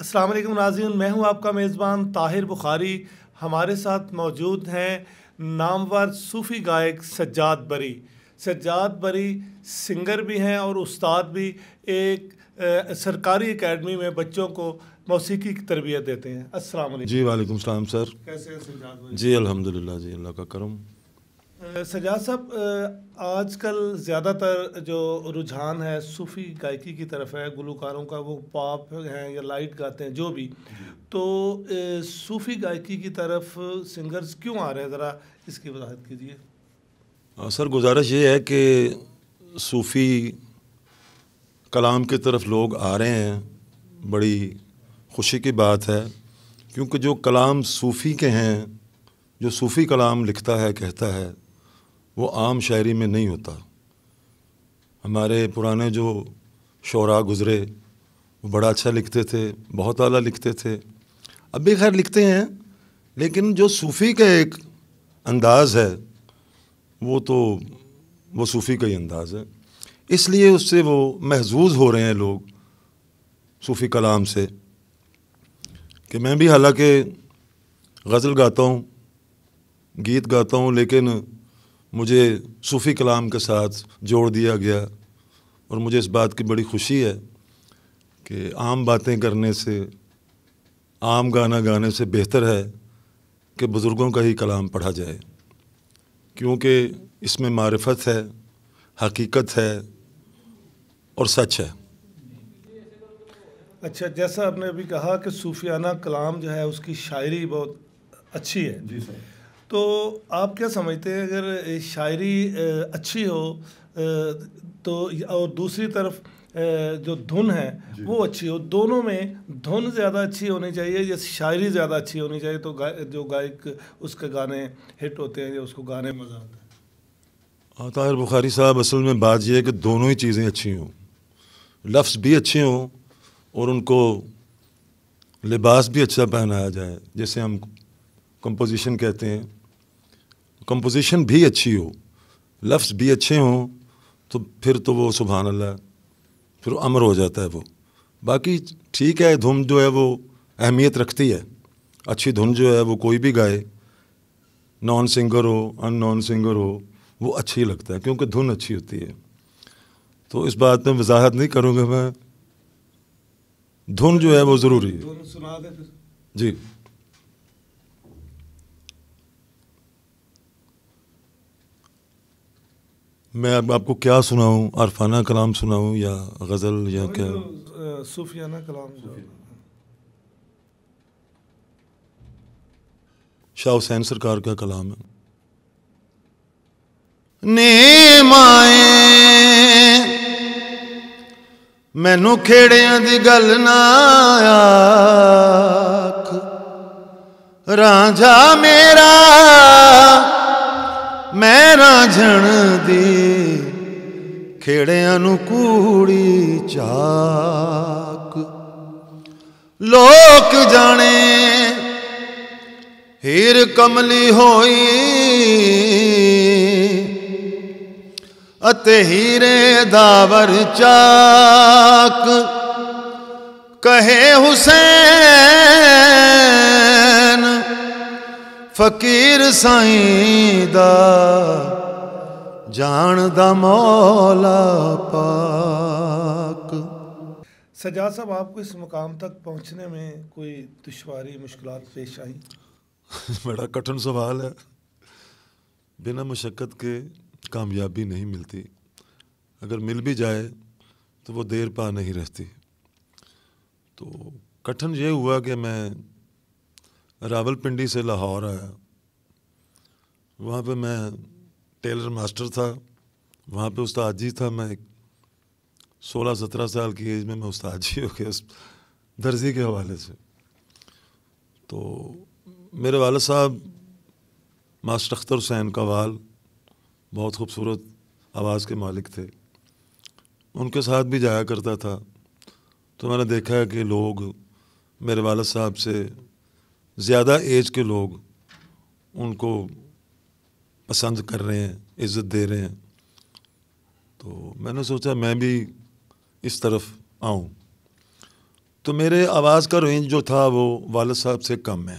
अस्सलाम वालेकुम नाजीन मैं हूं आपका मेज़बान ताहिर बुखारी हमारे साथ मौजूद हैं नामवर सूफ़ी गायक सज्जाद बरी सज्जाद बरी सिंगर भी हैं और उस्ताद भी एक आ, सरकारी एकेडमी में बच्चों को मौसीकी की तरबियत देते हैं अस्सलाम वालेकुम जी वालेकुम सलाम सर कैसे हैं सज्जाद बरी जी अल्हम्दुलिल्लाह जी अल्लाह का करम सजाद साहब आजकल ज़्यादातर जो रुझान है सूफ़ी गायकी की तरफ है गुलकारों का वो पॉप हैं या लाइट गाते हैं जो भी तो सूफ़ी गायकी की तरफ सिंगर्स क्यों आ रहे हैं ज़रा इसकी वजाहत कीजिए सर गुजारिश ये है कि सूफ़ी कलाम की तरफ लोग आ रहे हैं बड़ी खुशी की बात है क्योंकि जो कलाम सूफ़ी के हैं जो सूफ़ी कलाम लिखता है कहता है वो आम शायरी में नहीं होता हमारे पुराने जो शरा गुज़रे वो बड़ा अच्छा लिखते थे बहुत आला लिखते थे अब भी खैर लिखते हैं लेकिन जो सूफ़ी का एक अंदाज़ है वो तो वो सूफ़ी का ही अंदाज़ है इसलिए उससे वो महजूज हो रहे हैं लोग सूफ़ी कलाम से कि मैं भी हालांकि गज़ल गाता हूँ गीत गाता हूँ लेकिन मुझे सूफ़ी कलाम के साथ जोड़ दिया गया और मुझे इस बात की बड़ी खुशी है कि आम बातें करने से आम गाना गाने से बेहतर है कि बुज़ुर्गों का ही कलाम पढ़ा जाए क्योंकि इसमें मारफत है हकीकत है और सच है अच्छा जैसा आपने अभी कहा कि सूफियाना कलाम जो है उसकी शायरी बहुत अच्छी है जी सर तो आप क्या समझते हैं अगर शायरी अच्छी हो तो और दूसरी तरफ जो धुन है वो अच्छी हो दोनों में धुन ज़्यादा अच्छी होनी चाहिए या शायरी ज़्यादा अच्छी होनी चाहिए तो गा, जो गायक उसके गाने हिट होते हैं या उसको गाने मज़ा आता है ताहिर बुखारी साहब असल में बात यह है कि दोनों ही चीज़ें अच्छी हों लफ्ज़ भी अच्छे हों और उनको लिबास भी अच्छा पहनाया जाए जैसे हम कंपोजिशन कहते हैं कंपोजिशन भी अच्छी हो लफ्ज़ भी अच्छे हों तो फिर तो वो सुबहान अल्लाह फिर अमर हो जाता है वो बाकी ठीक है धुन जो है वो अहमियत रखती है अच्छी धुन जो है वो कोई भी गाए नॉन सिंगर हो अन नॉन सिंगर हो वो अच्छी लगता है क्योंकि धुन अच्छी होती है तो इस बात में वजाहत नहीं करूँगा मैं धुन जो है वो ज़रूरी है जी मैं अब आपको क्या सुनाऊं अरफाना कलाम सुनाऊं या गज़ल या क्या तो, सूफियाना कलाम शाह हुसैन सरकार का कलाम है नेमाए मैनू खेड़िया की गल ना आख मेरा ਮੈਂ ਰਾਂਝਣ ਦੀ ਖੇੜਿਆਂ ਨੂੰ ਕੂੜੀ ਚਾਕ ਲੋਕ ਜਾਣੇ ਹੀਰ ਕਮਲੀ ਹੋਈ ਅਤੇ ਹੀਰੇ ਦਾ ਵਰ ਚਾਕ ਕਹੇ ਹੁਸੈਨ फकीर साईं दा ਜਾਣਦਾ ਮੌਲਾ ਪਾਕ साहब आपको इस मुकाम तक पहुंचने में कोई दुशारी मुश्किल पेश आई बड़ा कठिन सवाल है बिना मशक्क़त के कामयाबी नहीं मिलती अगर मिल भी जाए तो वो देर पा नहीं रहती तो कठिन ये हुआ कि मैं रावलपिंडी से लाहौर आया वहाँ पे मैं टेलर मास्टर था वहाँ पे उस्ताद जी था मैं सोलह सत्रह साल की एज में मैं उस्ताद जी हो गया दर्जी के हवाले से तो मेरे वाल साहब मास्टर अख्तर हुसैन कवाल बहुत खूबसूरत आवाज़ के मालिक थे उनके साथ भी जाया करता था तो मैंने देखा है कि लोग मेरे वालद साहब से ज़्यादा एज के लोग उनको पसंद कर रहे हैं इज़्ज़त दे रहे हैं तो मैंने सोचा मैं भी इस तरफ आऊँ तो मेरे आवाज़ का रेंज जो था वो वालद साहब से कम है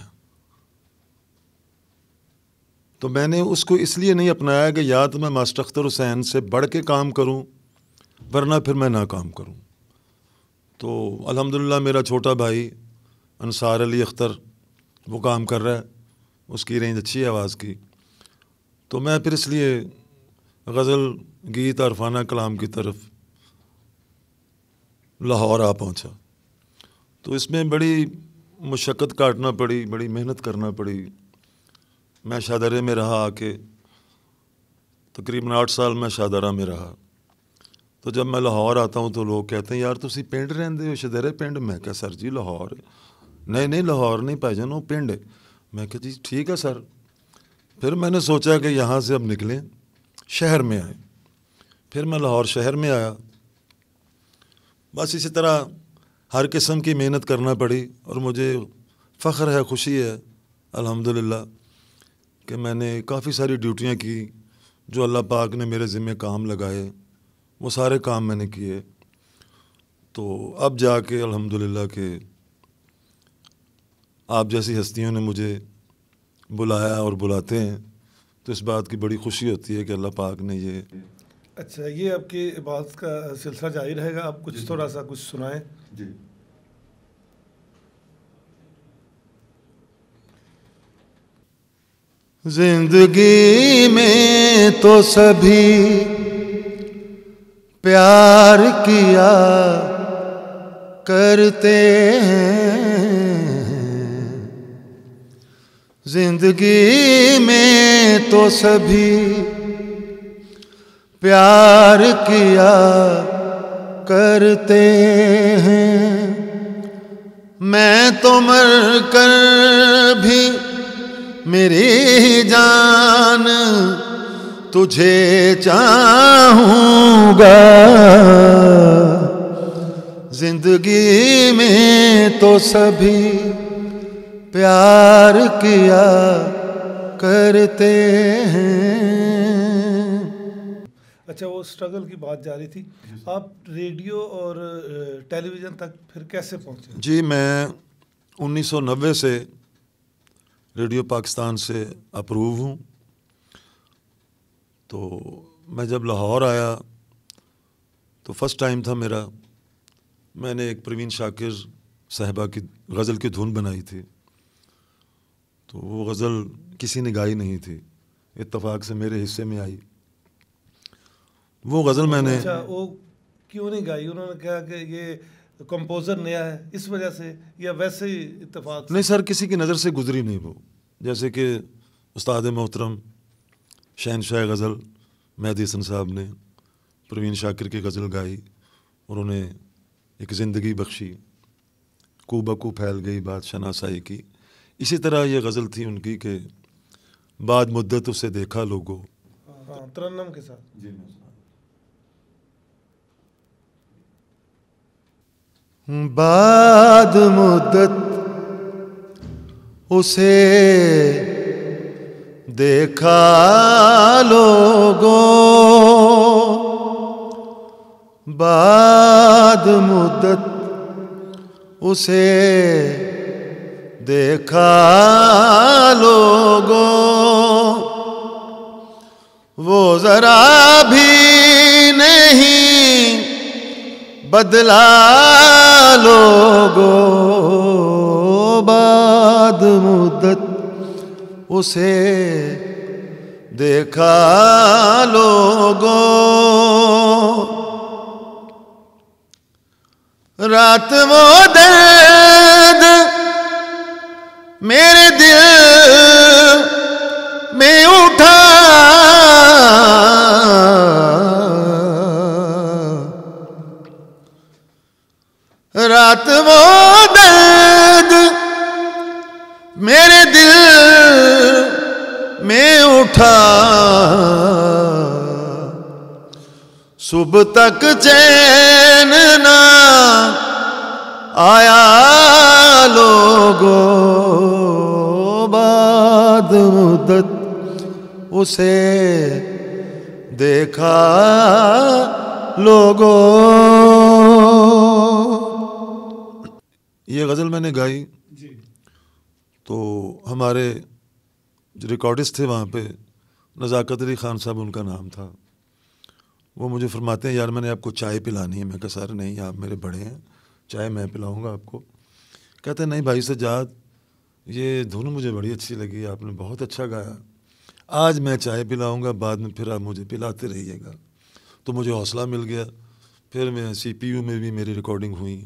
तो मैंने उसको इसलिए नहीं अपनाया कि या तो मैं मास्टर अख्तर हुसैन से बढ़ के काम करूं वरना फिर मैं ना काम करूं तो अल्हम्दुलिल्लाह मेरा छोटा भाई अनसार अली अख्तर वो काम कर रहा है उसकी रेंज अच्छी है आवाज़ की तो मैं फिर इसलिए गज़ल गीत अरफाना कलाम की तरफ लाहौर आ पहुंचा तो इसमें बड़ी मुशक्क़त काटना पड़ी बड़ी मेहनत करना पड़ी मैं शादरे में रहा आके तकरीबन आठ साल मैं शादरा में रहा तो जब मैं लाहौर आता हूँ तो लोग कहते हैं यार तुम पेंड रहते हो शाहदरे पेंड मैं क्या सर जी लाहौर नहीं नहीं लाहौर नहीं भाईजान वो पिंड मैं कहती जी ठीक है सर फिर मैंने सोचा कि यहाँ से अब निकलें शहर में आए फिर मैं लाहौर शहर में आया बस इसी तरह हर किस्म की मेहनत करना पड़ी और मुझे फ़ख्र है खुशी है अल्हम्दुलिल्लाह कि मैंने काफ़ी सारी ड्यूटियाँ की जो अल्लाह पाक ने मेरे ज़िम्मे काम लगाए वो सारे काम मैंने किए तो अब जाके अल्हम्दुलिल्लाह के आप जैसी हस्तियों ने मुझे बुलाया और बुलाते हैं तो इस बात की बड़ी खुशी होती है कि अल्लाह पाक ने ये अच्छा ये आपकी बात का सिलसिला जारी रहेगा आप कुछ थोड़ा सा कुछ सुनाएं जी जिंदगी में तो सभी प्यार किया करते हैं जिंदगी में तो सभी प्यार किया करते हैं मैं तो मर कर भी मेरी जान तुझे चाहूंगा जिंदगी में तो सभी प्यार किया करते हैं अच्छा वो स्ट्रगल की बात जा रही थी आप रेडियो और टेलीविज़न तक फिर कैसे पहुंचे जी मैं 1990 से रेडियो पाकिस्तान से अप्रूव हूँ तो मैं जब लाहौर आया तो फर्स्ट टाइम था मेरा मैंने एक प्रवीण शाकिर साहबा की गज़ल की धुन बनाई थी तो वो गज़ल किसी ने गाई नहीं थी इतफाक़ से मेरे हिस्से में आई वो गज़ल तो मैंने अच्छा, वो क्यों नहीं गाई उन्होंने कहा कि ये कंपोज़र नया है इस वजह से या वैसे ही इत्तफाक नहीं सर किसी की नज़र से गुजरी नहीं वो जैसे कि उस्ताद मोहतरम शहनशाह गज़ल महदी साहब ने प्रवीण शाकिर की गज़ल गाई और उन्हें एक ज़िंदगी बख्शी कू बकू फैल गई बात शनासाई की इसी तरह ये गज़ल थी उनकी के बाद मुद्दत उसे देखा लोगो हाँ, तरन्नम के साथ बाद मुद्दत उसे देखा लोगो बाद मुद्दत उसे देखा लोगों वो जरा भी नहीं बदला लोगों बाद मुद्दत उसे देखा लोगों रात वो दर्द मेरे दिल में उठा रात वो दर्द मेरे दिल में उठा सुबह तक चैन आया लोगो बाद मुदत उसे देखा लोगो ये गज़ल मैंने गाई तो हमारे जो रिकॉर्डिस्ट थे वहाँ पे नज़ाकत अली ख़ान साहब उनका नाम था वो मुझे फरमाते हैं यार मैंने आपको चाय पिलानी है मैं कह सर नहीं आप मेरे बड़े हैं चाय मैं पिलाऊंगा आपको कहते नहीं भाई सजाद ये धुन मुझे बड़ी अच्छी लगी आपने बहुत अच्छा गाया आज मैं चाय पिलाऊंगा बाद में फिर आप मुझे पिलाते रहिएगा तो मुझे हौसला मिल गया फिर मैं सी में भी मेरी रिकॉर्डिंग हुई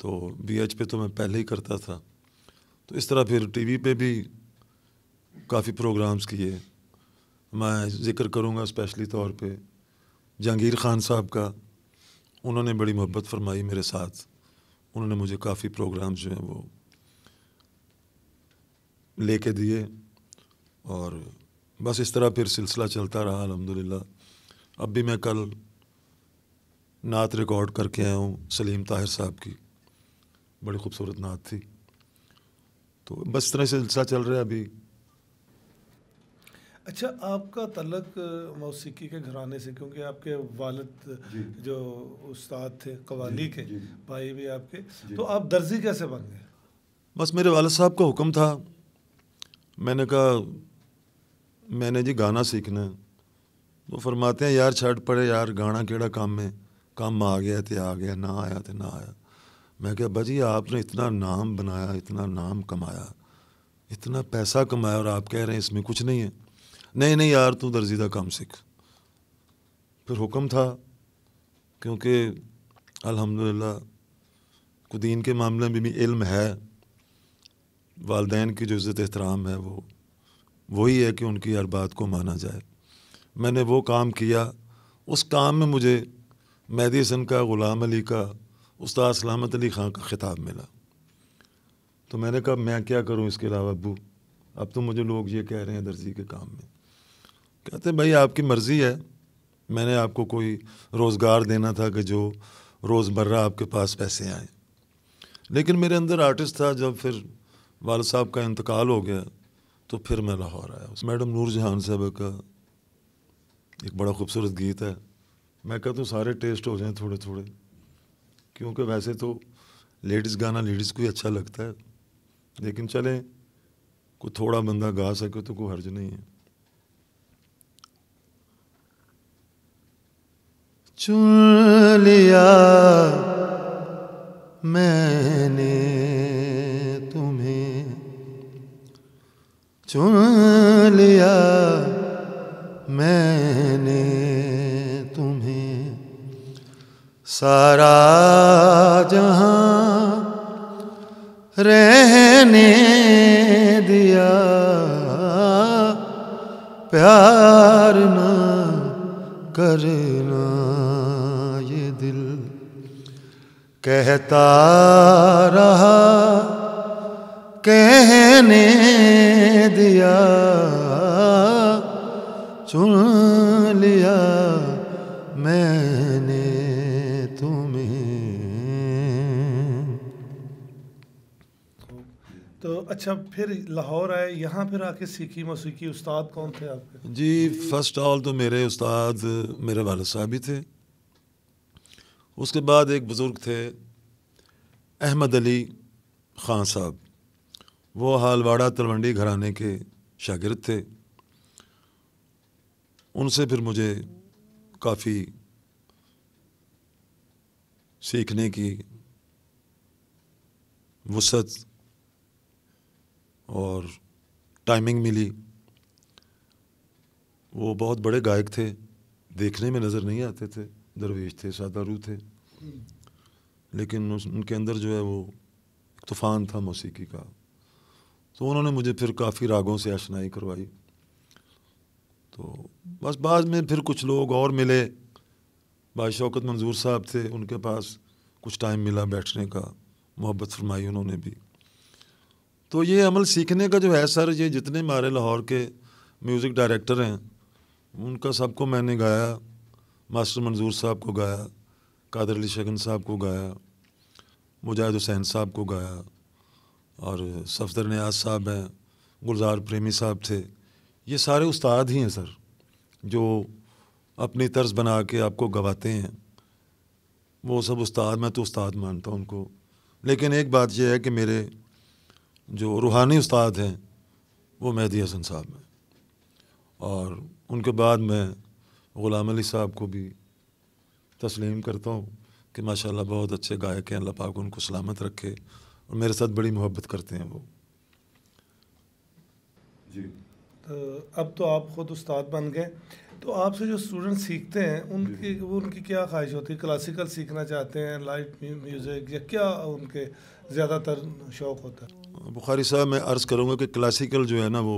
तो बी पे तो मैं पहले ही करता था तो इस तरह फिर टी वी भी काफ़ी प्रोग्राम्स किए मैं ज़िक्र करूँगा स्पेशली तौर पे जहांगीर ख़ान साहब का उन्होंने बड़ी मोहब्बत फरमाई मेरे साथ उन्होंने मुझे काफ़ी प्रोग्राम जो हैं वो लेके दिए और बस इस तरह फिर सिलसिला चलता रहा अलहमदिल्ला अब भी मैं कल नात रिकॉर्ड करके आया हूँ सलीम ताहिर साहब की बड़ी खूबसूरत नात थी तो बस इस तरह सिलसिला चल रहा है अभी अच्छा आपका तलक मौसीकी के घराने से क्योंकि आपके वालद जो उस्ताद थे कवाली के भाई भी आपके तो आप दर्जी कैसे बन गए बस मेरे वालद साहब का हुक्म था मैंने कहा मैंने जी गाना सीखना है वो फरमाते हैं यार छठ पड़े यार गाना केड़ा काम में काम आ गया तो आ गया ना आया तो ना आया मैं क्या भाजी आपने इतना नाम बनाया इतना नाम कमाया इतना पैसा कमाया और आप कह रहे हैं इसमें कुछ नहीं है नहीं नहीं यार तू दर्जी का काम सीख फिर हुक्म था क्योंकि अल्हम्दुलिल्लाह कुदीन के मामले में भी इल्म है वालदेन की जो इज़्ज़त एहतराम है वो वही है कि उनकी हर बात को माना जाए मैंने वो काम किया उस काम में मुझे मेहदी हसन का ग़ुलाम अली का उस्ताद सलामत अली ख़ान का ख़िताब मिला तो मैंने कहा मैं क्या करूं इसके अलावा अबू अब तो मुझे लोग ये कह रहे हैं दर्जी के काम में कहते भाई आपकी मर्ज़ी है मैंने आपको कोई रोज़गार देना था कि जो रोज़मर्रा आपके पास पैसे आए लेकिन मेरे अंदर आर्टिस्ट था जब फिर वाल साहब का इंतकाल हो गया तो फिर मैं लाहौर आया उस मैडम नूर जहान साहब का एक बड़ा खूबसूरत गीत है मैं कहता हूँ सारे टेस्ट हो जाएं थोड़े थोड़े क्योंकि वैसे तो लेडीज़ गाना लेडीज़ को ही अच्छा लगता है लेकिन चलें कोई थोड़ा बंदा गा सके तो कोई हर्ज नहीं है चुन लिया मैंने तुम्हें चुन लिया मैंने तुम्हें सारा जहाँ रहने दिया प्यार ना करना ये दिल कहता रहा कहने दिया चुन लिया अच्छा फिर लाहौर आए यहाँ फिर आके सीखी मौसीकी उस्ताद कौन थे आपके जी फर्स्ट ऑल तो मेरे उस्ताद मेरे वाल साहब ही थे उसके बाद एक बुज़ुर्ग थे अहमद अली ख़ान साहब वो हालवाड़ा तलवंडी घराने के शागिरद थे उनसे फिर मुझे काफ़ी सीखने की वसत और टाइमिंग मिली वो बहुत बड़े गायक थे देखने में नज़र नहीं आते थे दरवेश थे सादारू थे लेकिन उस उनके अंदर जो है वो तूफ़ान था मौसीकी का तो उन्होंने मुझे फिर काफ़ी रागों से आशनाई करवाई तो बस बाद में फिर कुछ लोग और मिले भाई शौकत मंजूर साहब थे उनके पास कुछ टाइम मिला बैठने का मोहब्बत फरमाई उन्होंने भी तो ये अमल सीखने का जो है सर ये जितने हमारे लाहौर के म्यूज़िक डायरेक्टर हैं उनका सबको मैंने गाया मास्टर मंजूर साहब को गाया कादर अली शगन साहब को गाया मुजाहिद हुसैन साहब को गाया और सफदर न्याज साहब हैं गुलजार प्रेमी साहब थे ये सारे उस्ताद ही हैं सर जो अपनी तर्ज बना के आपको गवाते हैं वो सब उस्ताद मैं तो उस्ताद मानता हूँ उनको लेकिन एक बात यह है कि मेरे जो रूहानी उस्ताद हैं वो मेहदी हसन साहब हैं और उनके बाद मैं ग़ुलाम अली साहब को भी तस्लीम करता हूँ कि माशा बहुत अच्छे गायक हैं अल्लाह पाक उनको सलामत रखे और मेरे साथ बड़ी मोहब्बत करते हैं वो जी तो अब तो आप ख़ुद उस्ताद बन गए तो आपसे जो स्टूडेंट सीखते हैं उनकी वो उनकी क्या ख्वाहिश होती है क्लासिकल सीखना चाहते हैं लाइट म्यूज़िक या क्या उनके ज़्यादातर शौक़ होता है बुखारी साहब मैं अर्ज़ करूँगा कि क्लासिकल जो है ना वो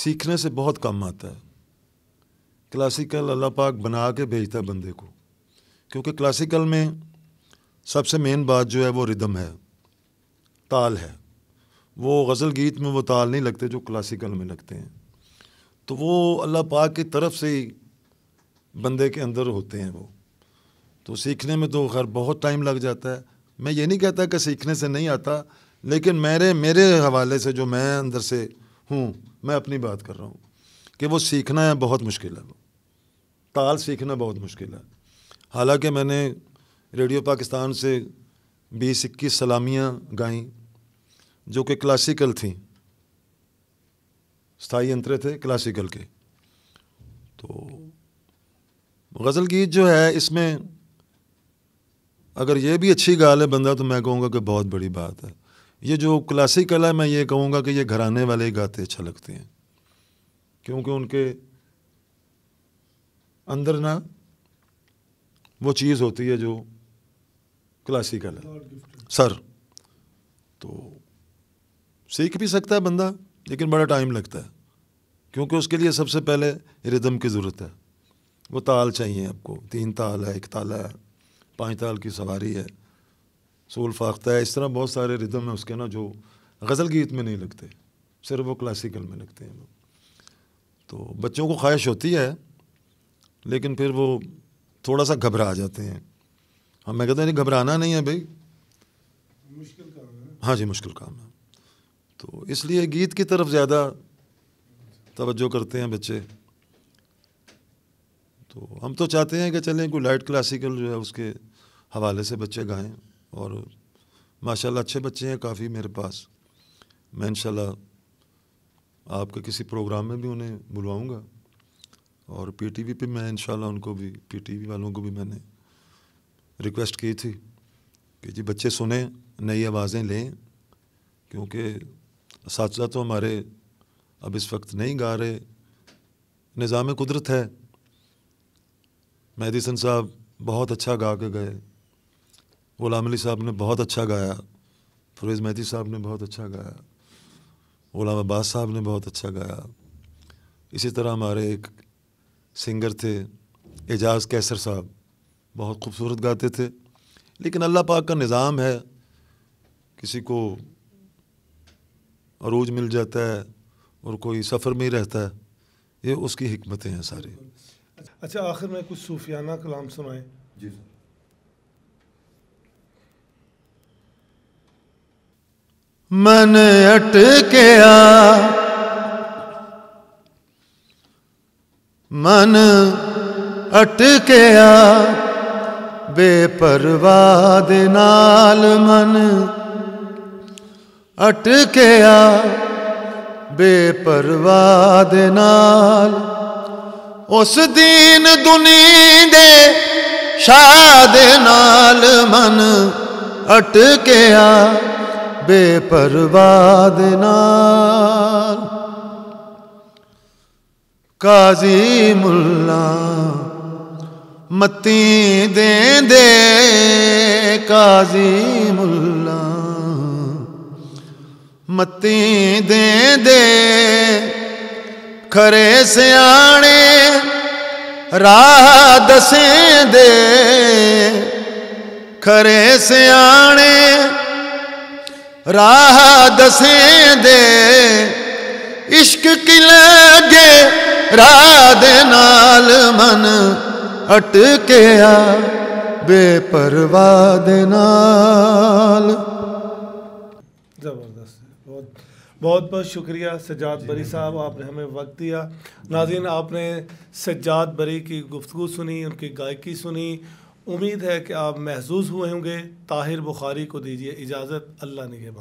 सीखने से बहुत कम आता है क्लासिकल अल्लाह पाक बना के भेजता है बंदे को क्योंकि क्लासिकल में सबसे मेन बात जो है वो रिदम है ताल है वो गज़ल गीत में वो ताल नहीं लगते जो क्लासिकल में लगते हैं तो वो अल्लाह पाक की तरफ से ही बंदे के अंदर होते हैं वो तो सीखने में तो खैर बहुत टाइम लग जाता है मैं ये नहीं कहता कि सीखने से नहीं आता लेकिन मेरे मेरे हवाले से जो मैं अंदर से हूँ मैं अपनी बात कर रहा हूँ कि वो सीखना है बहुत मुश्किल है वो ताल सीखना बहुत मुश्किल है हालांकि मैंने रेडियो पाकिस्तान से बीस इक्कीस सलामियाँ गाई जो कि क्लासिकल थी स्थाई यंत्र थे क्लासिकल के तो गज़ल गीत जो है इसमें अगर ये भी अच्छी गाल है बंदा तो मैं कहूँगा कि बहुत बड़ी बात है ये जो क्लासिकल है मैं ये कहूँगा कि ये घराने वाले गाते अच्छा लगते हैं क्योंकि उनके अंदर ना वो चीज़ होती है जो क्लासिकल है सर तो सीख भी सकता है बंदा लेकिन बड़ा टाइम लगता है क्योंकि उसके लिए सबसे पहले रिदम की ज़रूरत है वो ताल चाहिए आपको तीन ताल है एक ताला है पांच ताल की सवारी है सूल फाख्ता है इस तरह बहुत सारे रिदम हैं उसके ना जो गज़ल गीत में नहीं लगते सिर्फ वो क्लासिकल में लगते हैं तो बच्चों को ख्वाहिश होती है लेकिन फिर वो थोड़ा सा घबरा जाते हैं हम हाँ, मैं कहते हैं घबराना नहीं है भाई हाँ जी मुश्किल काम है तो इसलिए गीत की तरफ ज़्यादा तवज्जो करते हैं बच्चे तो हम तो चाहते हैं कि चलें कोई लाइट क्लासिकल जो है उसके हवाले से बच्चे गाएं और माशाल्लाह अच्छे बच्चे हैं काफ़ी मेरे पास मैं इंशाल्लाह आपके किसी प्रोग्राम में भी उन्हें बुलवाऊँगा और पीटीवी पे मैं इंशाल्लाह उनको भी पीटीवी वालों को भी मैंने रिक्वेस्ट की थी कि जी बच्चे सुने नई आवाज़ें लें क्योंकि साथ तो हमारे अब इस वक्त नहीं गा रहे निज़ाम कुदरत है मेदिसन साहब बहुत अच्छा गा के गए गुलाम अली साहब ने बहुत अच्छा गाया फरोज़ मेहती साहब ने बहुत अच्छा गाया गुलाम अब्बास साहब ने बहुत अच्छा गाया इसी तरह हमारे एक सिंगर थे एजाज़ कैसर साहब बहुत खूबसूरत गाते थे लेकिन अल्लाह पाक का निज़ाम है किसी को अरूज मिल जाता है और कोई सफ़र में ही रहता है ये उसकी हमतें हैं सारी अच्छा आखिर में कुछ सूफियाना कलाम सुनाएं जी ਮਨ ਅਟਕਿਆ ਮਨ ਅਟਕਿਆ ਬੇਪਰਵਾਹ ਦੇ ਨਾਲ ਮਨ ਅਟਕਿਆ ਬੇਪਰਵਾਹ ਦੇ ਨਾਲ ਉਸ ਦੀਨ ਦੁਨੀ ਦੇ ਸ਼ਾਦ ਨਾਲ ਮਨ ਅਟਕਿਆ ਬੇਪਰਵਾਹ ਦੇ ਨਾਲ ਕਾਜ਼ੀ ਮੁੱਲਾ ਮਤੀ ਦੇਂਦੇ ਕਾਜ਼ੀ ਮੁੱਲਾ ਮਤੀ ਦੇਂਦੇ ਖਰੇ ਸਿਆਣੇ ਰਾਹ ਦਸੇਂਦੇ ਖਰੇ ਸਿਆਣੇ राह दसें दे इश्क किले गे राह दे नाल मन अटके बेपरवाह नाल जबरदस्त बहुत बहुत बहुत शुक्रिया सज्जाद बरी साहब आपने हमें वक्त दिया नाजिन आपने सज्जाद बरी की गुफ्तु सुनी उनकी गायकी सुनी उम्मीद है कि आप महजूज हुए होंगे ताहिर बुखारी को दीजिए इजाज़त अल्लाह ने